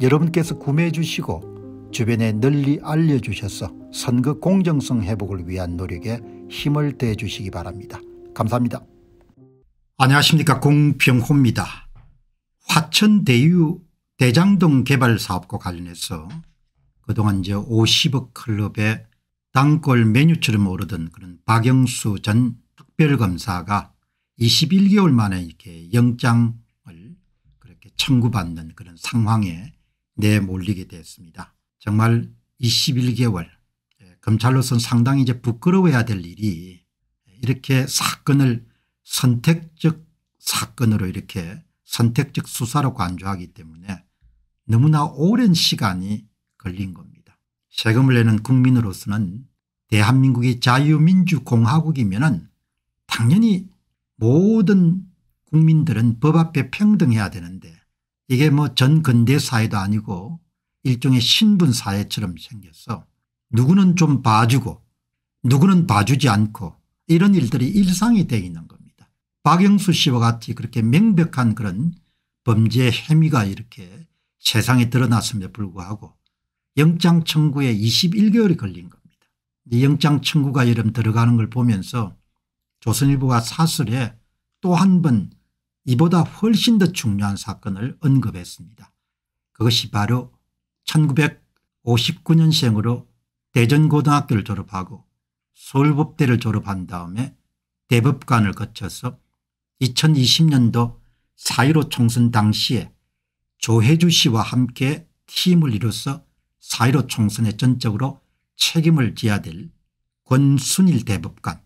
여러분께서 구매해 주시고 주변에 널리 알려주셔서 선거 공정성 회복을 위한 노력에 힘을 대 주시기 바랍니다. 감사합니다. 안녕하십니까 공병호입니다. 화천대유 대장동 개발 사업과 관련해서 그동안 이제 50억 클럽의 단골 메뉴처럼 오르던 그런 박영수 전 특별검사가 21개월 만에 이렇게 영장을 그렇게 청구받는 그런 상황에 내몰리게 됐습니다. 정말 21개월 예, 검찰로서는 상당히 이제 부끄러워야 될 일이 이렇게 사건을 선택적 사건으로 이렇게 선택적 수사로 관조하기 때문에 너무나 오랜 시간이 걸린 겁니다. 세금을 내는 국민으로서는 대한민국이 자유민주공화국이면 당연히 모든 국민들은 법 앞에 평등해야 되는데 이게 뭐 전 근대 사회도 아니고 일종의 신분 사회처럼 생겼어. 누구는 좀 봐주고 누구는 봐주지 않고 이런 일들이 일상이 되어 있는 겁니다. 박영수 씨와 같이 그렇게 명백한 그런 범죄 혐의가 이렇게 세상에 드러났음에 불구하고 영장 청구에 21개월이 걸린 겁니다. 이 영장 청구가 이름 들어가는 걸 보면서 조선일보가 사설에 또한번 이보다 훨씬 더 중요한 사건을 언급했습니다. 그것이 바로 1959년생으로 대전고등학교를 졸업하고 서울법대를 졸업한 다음에 대법관을 거쳐서 2020년도 4.15 총선 당시에 조혜주 씨와 함께 팀을 이뤄서 4.15 총선에 전적으로 책임을 져야 될 권순일 대법관,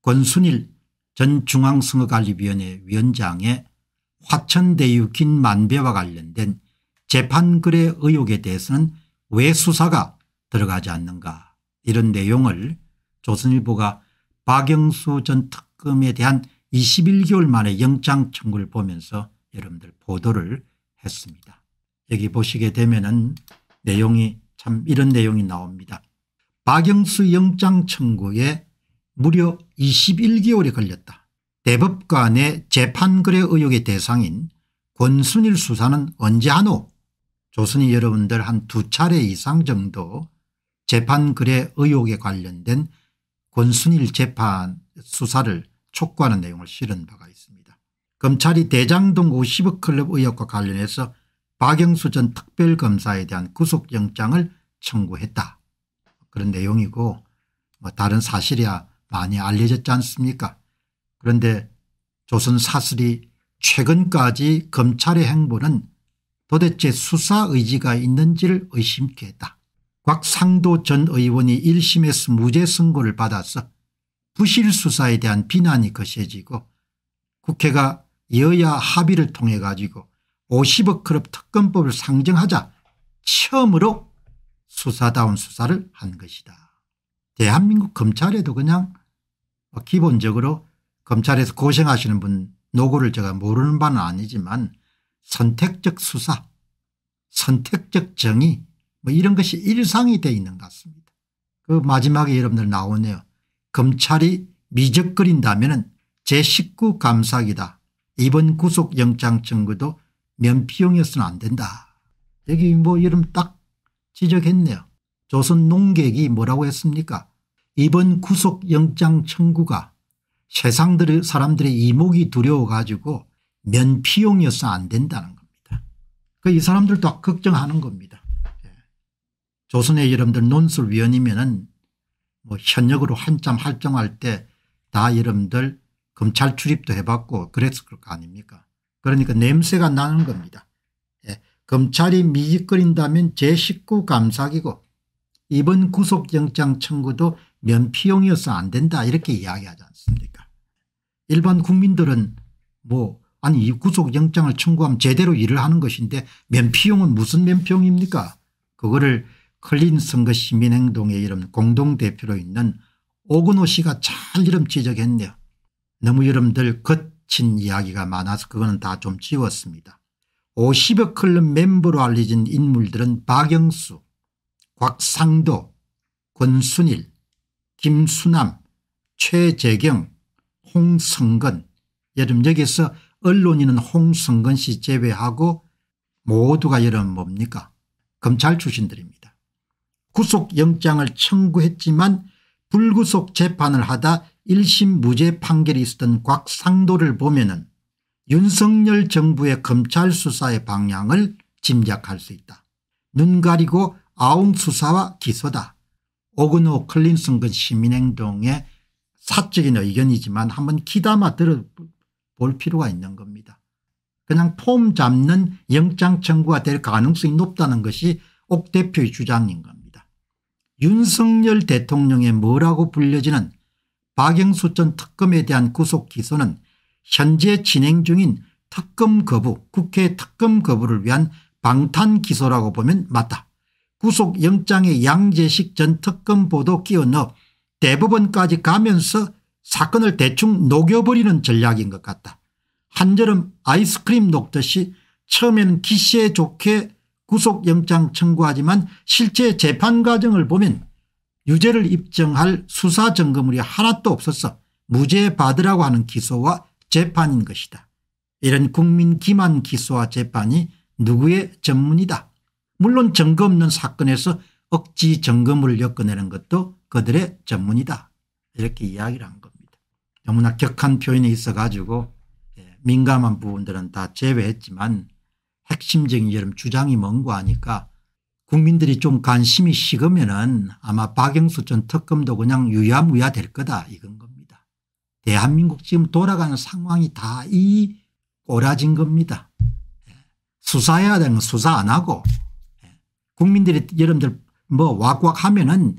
권순일 전 중앙선거관리위원회 위원장의 화천대유 긴 만배와 관련된 재판글의 의혹에 대해서는 왜 수사가 들어가지 않는가 이런 내용을 조선일보가 박영수 전 특검에 대한 21개월 만에 영장 청구를 보면서 여러분들 보도를 했습니다. 여기 보시게 되면 은 내용이 참 이런 내용이 나옵니다. 박영수 영장 청구에 무려 21개월이 걸렸다. 대법관의 재판거래 의혹의 대상인 권순일 수사는 언제 하노 조선이 여러분들 한 두 차례 이상 정도 재판거래 의혹에 관련된 권순일 재판 수사를 촉구하는 내용을 실은 바가 있습니다. 검찰이 대장동 50억 클럽 의혹과 관련해서 박영수 전 특별검사에 대한 구속영장을 청구했다. 그런 내용이고 뭐 다른 사실이야 많이 알려졌지 않습니까 그런데 조선 사슬이 최근까지 검찰의 행보는 도대체 수사 의지가 있는지를 의심케 했다. 곽상도 전 의원이 1심에서 무죄 선고를 받아서 부실 수사에 대한 비난이 거세지고 국회가 여야 합의를 통해 가지고 50억 클럽 특검법을 상정하자 처음으로 수사다운 수사를 한 것이다. 대한민국 검찰에도 그냥 기본적으로 검찰에서 고생하시는 분 노고를 제가 모르는 바는 아니지만 선택적 수사 선택적 정의 뭐 이런 것이 일상이 돼 있는 것 같습니다. 그 마지막에 여러분들 나오네요. 검찰이 미적거린다면 제19 감사기다. 이번 구속영장 청구도 면피용이었으면 안 된다. 여기 뭐 이름 딱 지적했네요. 조선 농객이 뭐라고 했습니까 이번 구속영장 청구가 세상 사람들의 이목이 두려워 가지고 면피용이어서 안 된다는 겁니다. 그이 그러니까 사람들도 걱정하는 겁니다. 예. 조선의 여러분들 논술위원이면은 뭐 현역으로 한참 활동할 때 다 여러분들 검찰 출입도 해봤고 그랬을 거 아닙니까 그러니까 냄새가 나는 겁니다. 예. 검찰이 미지거린다면 제19 감사기고 이번 구속영장 청구도 면피용이어서 안 된다 이렇게 이야기하지 않습니까 일반 국민들은 뭐 아니 이 구속영장을 청구하면 제대로 일을 하는 것인데 면피용은 무슨 면피용입니까 그거를 클린 선거 시민행동에 이름 공동대표로 있는 오근호 씨가 잘 이름 지적했네요. 너무 이름들 거친 이야기가 많아서 그거는 다 좀 지웠습니다. 50여 클럽 멤버로 알려진 인물들은 박영수, 곽상도, 권순일, 김수남, 최재경, 홍성근 여름 여기서 언론인은 홍성근 씨 제외하고 모두가 여름 뭡니까 검찰 출신들입니다. 구속영장을 청구했지만 불구속 재판을 하다 1심 무죄 판결이 있었던 곽상도를 보면 은 윤석열 정부의 검찰 수사의 방향을 짐작할 수 있다. 눈 가리고 아웅 수사와 기소다. 오그노 클린슨 그 시민행동의 사적인 의견이지만 한번 기담아 들어볼 필요가 있는 겁니다. 그냥 폼 잡는 영장 청구가 될 가능성이 높다는 것이 옥 대표의 주장인 겁니다. 윤석열 대통령의 뭐라고 불려지는 박영수 전 특검에 대한 구속 기소는 현재 진행 중인 특검 거부 국회 특검 거부를 위한 방탄 기소라고 보면 맞다. 구속영장에 양재식 전 특검보도 끼워넣어 대법원까지 가면서 사건을 대충 녹여버리는 전략인 것 같다. 한여름 아이스크림 녹듯이 처음에는 기시에 좋게 구속영장 청구하지만 실제 재판 과정을 보면 유죄를 입증할 수사점검물이 하나도 없어서 무죄 받으라고 하는 기소와 재판인 것이다. 이런 국민 기만 기소와 재판이 누구의 전문이다. 물론 증거 없는 사건에서 억지 점검을 엮어내는 것도 그들의 전문이다 이렇게 이야기를 한 겁니다. 너무나 격한 표현이 있어 가지고 예, 민감한 부분들은 다 제외했지만 핵심적인 여름 주장이 뭔고 하니까 국민들이 좀 관심이 식으면 은 아마 박영수 전 특검도 그냥 유야무야 될 거다 이건 겁니다. 대한민국 지금 돌아가는 상황이 다 이 꼬라진 겁니다. 예, 수사해야 되는 수사 안 하고 국민들이 여러분들 뭐 왁왁 하면은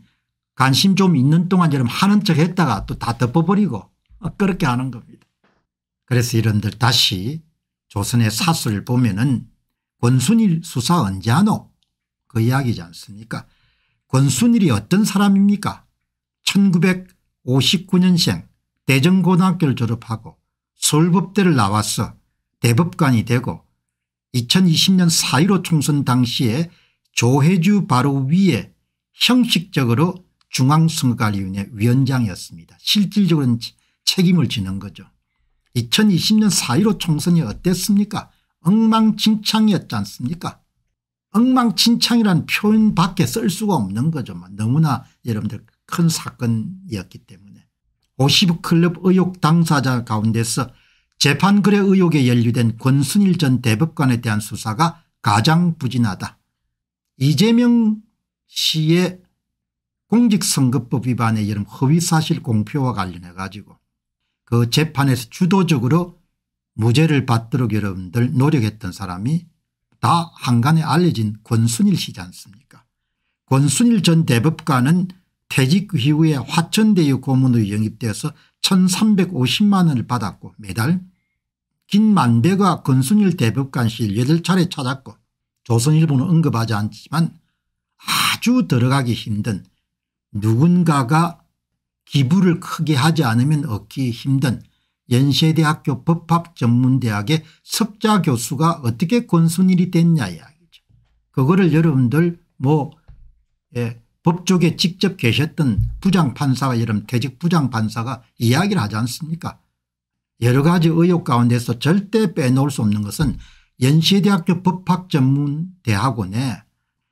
관심 좀 있는 동안 여러분 하는 척 했다가 또 다 덮어버리고 그렇게 하는 겁니다. 그래서 여러분들 다시 조선의 사수를 보면은 권순일 수사 언제 하노 그 이야기지 않습니까 권순일이 어떤 사람입니까 1959년생 대전고등학교를 졸업하고 서울법대를 나와서 대법관이 되고 2020년 4.15 총선 당시에 조혜주 바로 위에 형식적으로 중앙선거관리위원회 위원장이었습니다. 실질적으로는 책임을 지는 거죠. 2020년 4.15 총선이 어땠습니까 엉망진창이었지 않습니까 엉망진창이라는 표현밖에 쓸 수가 없는 거죠. 너무나 여러분들 큰 사건이었기 때문에 50클럽 의혹 당사자 가운데서 재판거래 의혹에 연루된 권순일 전 대법관에 대한 수사가 가장 부진하다. 이재명 씨의 공직선거법 위반의 이름 허위사실 공표와 관련해 가지고 그 재판에서 주도적으로 무죄를 받도록 여러분들 노력했던 사람이 다 한간에 알려진 권순일 씨지 않습니까 권순일 전 대법관은 퇴직 이후에 화천대유 고문으로 영입되어서 1350만 원을 받았고 매달 김만배가 권순일 대법관실 8차례 찾았고 조선일보는 언급하지 않지만 아주 들어가기 힘든 누군가가 기부를 크게 하지 않으면 얻기 힘든 연세대학교 법학전문대학의 섭자 교수가 어떻게 권순일이 됐냐 이야기죠. 그거를 여러분들 뭐 예, 법조계 직접 계셨던 부장판사가 여러분 퇴직 부장판사가 이야기를 하지 않습니까 여러 가지 의혹 가운데서 절대 빼놓을 수 없는 것은 연세대학교 법학전문대학원에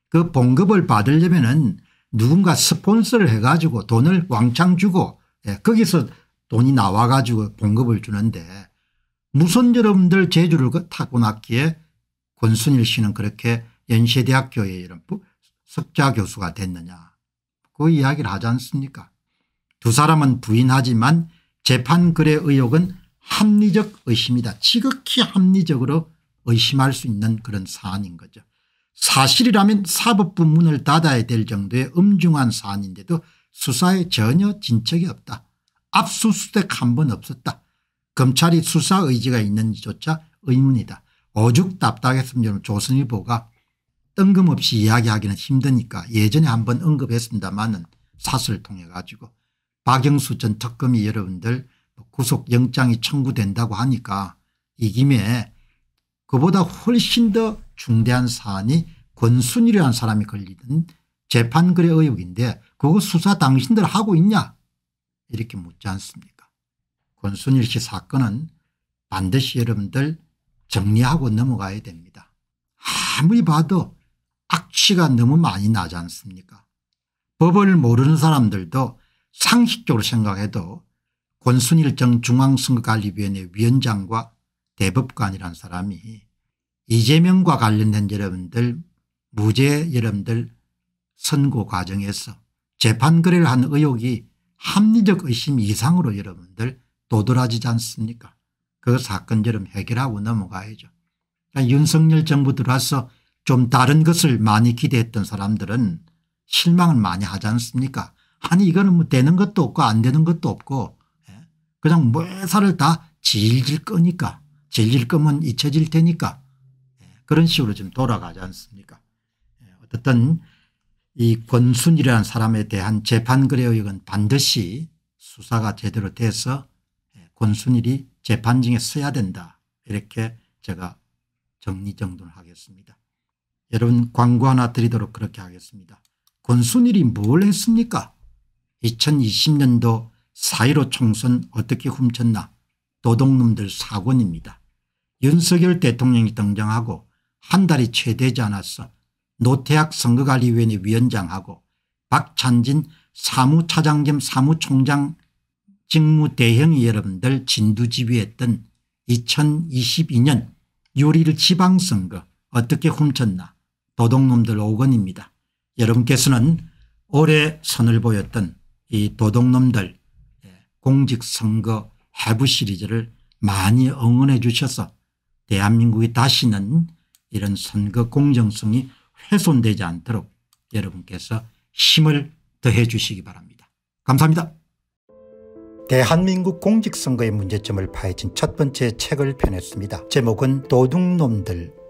그 봉급을 받으려면 은 누군가 스폰서를 해가지고 돈을 왕창 주고 예, 거기서 돈이 나와가지고 봉급을 주는데 무슨 여러분들 제주를 그 타고났기에 권순일 씨는 그렇게 연세대학교의 이런 석자 교수가 됐느냐 그 이야기를 하지 않습니까 두 사람은 부인하지만 재판글의 의혹은 합리적 의심이다 지극히 합리적으로 의심할 수 있는 그런 사안인 거죠. 사실이라면 사법부 문을 닫아야 될 정도의 엄중한 사안인데도 수사에 전혀 진척이 없다. 압수수색 한 번 없었다. 검찰이 수사 의지가 있는지조차 의문이다. 오죽 답답했으면 조선일보가 뜬금없이 이야기하기는 힘드니까 예전에 한번 언급했습니다마는 사설을 통해 가지고 박영수 전 특검이 여러분들 구속영장이 청구된다고 하니까 이 김에 그보다 훨씬 더 중대한 사안이 권순이라는 사람이 걸리던 재판글의 의혹인데 그거 수사 당신들 하고 있냐 이렇게 묻지 않습니까 권순일 씨 사건은 반드시 여러분들 정리하고 넘어가야 됩니다. 아무리 봐도 악취가 너무 많이 나지 않습니까 법을 모르는 사람들도 상식적으로 생각해도 권순일 정중앙선거관리위원회 위원장과 대법관이라는 사람이 이재명과 관련된 여러분들 무죄 여러분들 선고 과정에서 재판 거래를 한 의혹이 합리적 의심 이상으로 여러분들 도드라지지 않습니까 그 사건 처럼 해결하고 넘어가야죠. 그러니까 윤석열 정부 들어와서 좀 다른 것을 많이 기대했던 사람들은 실망을 많이 하지 않습니까 아니 이거는 뭐 되는 것도 없고 안 되는 것도 없고 예? 그냥 매사를 뭐 다 질질 끄니까 질릴 거면 잊혀질 테니까 그런 식으로 좀 돌아가지 않습니까 어떻든 이 권순이라는 사람에 대한 재판글래 의혹은 반드시 수사가 제대로 돼서 권순일이 재판중에 써야 된다 이렇게 제가 정리정돈을 하겠습니다. 여러분 광고 하나 드리도록 그렇게 하겠습니다. 권순일이 뭘 했습니까 2020년도 4.15 총선 어떻게 훔쳤나 도둑놈들 사건입니다. 윤석열 대통령이 등장하고 한 달이 채 되지 않았어 노태학 선거관리위원회 위원장하고 박찬진 사무차장 겸 사무총장 직무대행이 여러분들 진두지휘했던 2022년 요리를 지방선거 어떻게 훔쳤나 도둑놈들 5건입니다. 여러분께서는 올해 선을 보였던 이 도둑놈들 예, 공직선거 해부 시리즈를 많이 응원해 주셔서 대한민국이 다시는 이런 선거 공정성이 훼손되지 않도록 여러분께서 힘을 더해 주시기 바랍니다. 감사합니다. 대한민국 공직선거의 문제점을 파헤친 첫 번째 책을 펴냈습니다. 제목은 도둑놈들